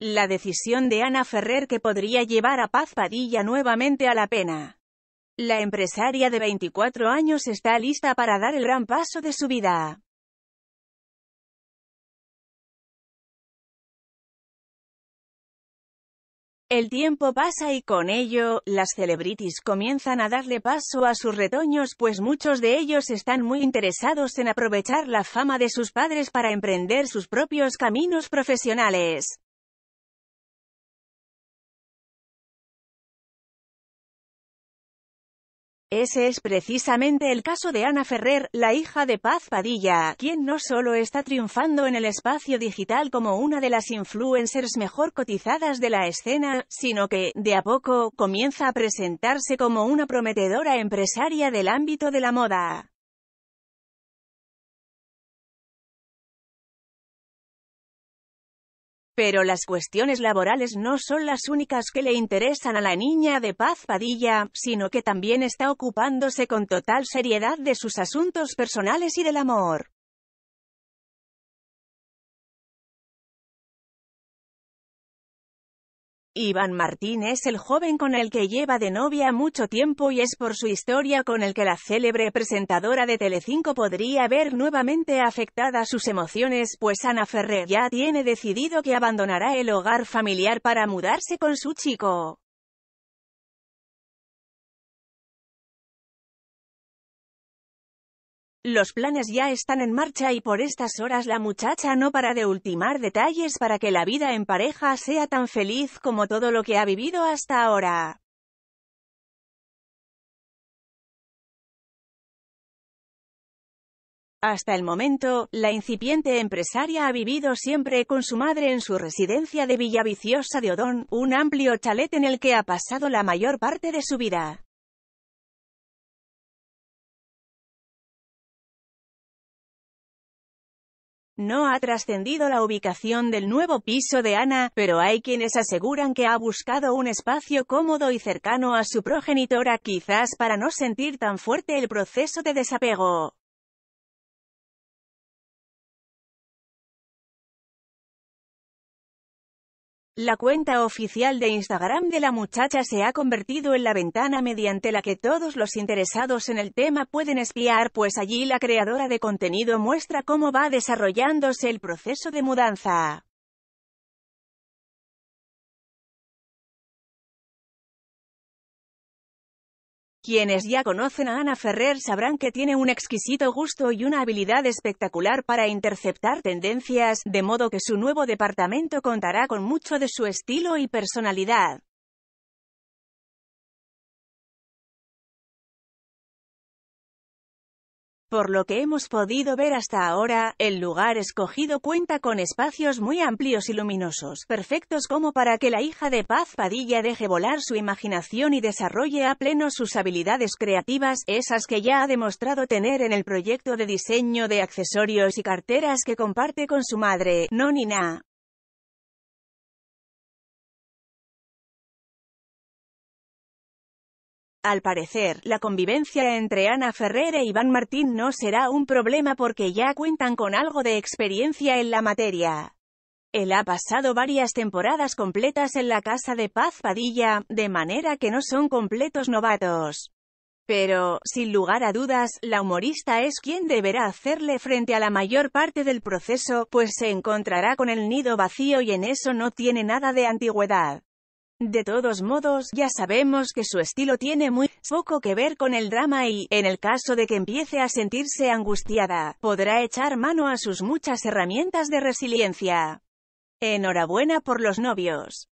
La decisión de Ana Ferrer que podría llevar a Paz Padilla nuevamente a la pena. La empresaria de 24 años está lista para dar el gran paso de su vida. El tiempo pasa y con ello, las celebrities comienzan a darle paso a sus retoños pues muchos de ellos están muy interesados en aprovechar la fama de sus padres para emprender sus propios caminos profesionales. Ese es precisamente el caso de Ana Ferrer, la hija de Paz Padilla, quien no solo está triunfando en el espacio digital como una de las influencers mejor cotizadas de la escena, sino que, de a poco, comienza a presentarse como una prometedora empresaria del ámbito de la moda. Pero las cuestiones laborales no son las únicas que le interesan a la niña de Paz Padilla, sino que también está ocupándose con total seriedad de sus asuntos personales y del amor. Iván Martín es el joven con el que lleva de novia mucho tiempo y es por su historia con el que la célebre presentadora de Telecinco podría ver nuevamente afectadas sus emociones, pues Ana Ferrer ya tiene decidido que abandonará el hogar familiar para mudarse con su chico. Los planes ya están en marcha y por estas horas la muchacha no para de ultimar detalles para que la vida en pareja sea tan feliz como todo lo que ha vivido hasta ahora. Hasta el momento, la incipiente empresaria ha vivido siempre con su madre en su residencia de Villaviciosa de Odón, un amplio chalet en el que ha pasado la mayor parte de su vida. No ha trascendido la ubicación del nuevo piso de Ana, pero hay quienes aseguran que ha buscado un espacio cómodo y cercano a su progenitora, quizás para no sentir tan fuerte el proceso de desapego. La cuenta oficial de Instagram de la muchacha se ha convertido en la ventana mediante la que todos los interesados en el tema pueden espiar, pues allí la creadora de contenido muestra cómo va desarrollándose el proceso de mudanza. Quienes ya conocen a Ana Ferrer sabrán que tiene un exquisito gusto y una habilidad espectacular para interceptar tendencias, de modo que su nuevo departamento contará con mucho de su estilo y personalidad. Por lo que hemos podido ver hasta ahora, el lugar escogido cuenta con espacios muy amplios y luminosos, perfectos como para que la hija de Paz Padilla deje volar su imaginación y desarrolle a pleno sus habilidades creativas, esas que ya ha demostrado tener en el proyecto de diseño de accesorios y carteras que comparte con su madre, Nonina. Al parecer, la convivencia entre Ana Ferrer e Iván Martín no será un problema porque ya cuentan con algo de experiencia en la materia. Él ha pasado varias temporadas completas en la casa de Paz Padilla, de manera que no son completos novatos. Pero, sin lugar a dudas, la humorista es quien deberá hacerle frente a la mayor parte del proceso, pues se encontrará con el nido vacío y en eso no tiene nada de antigüedad. De todos modos, ya sabemos que su estilo tiene muy poco que ver con el drama y, en el caso de que empiece a sentirse angustiada, podrá echar mano a sus muchas herramientas de resiliencia. Enhorabuena por los novios.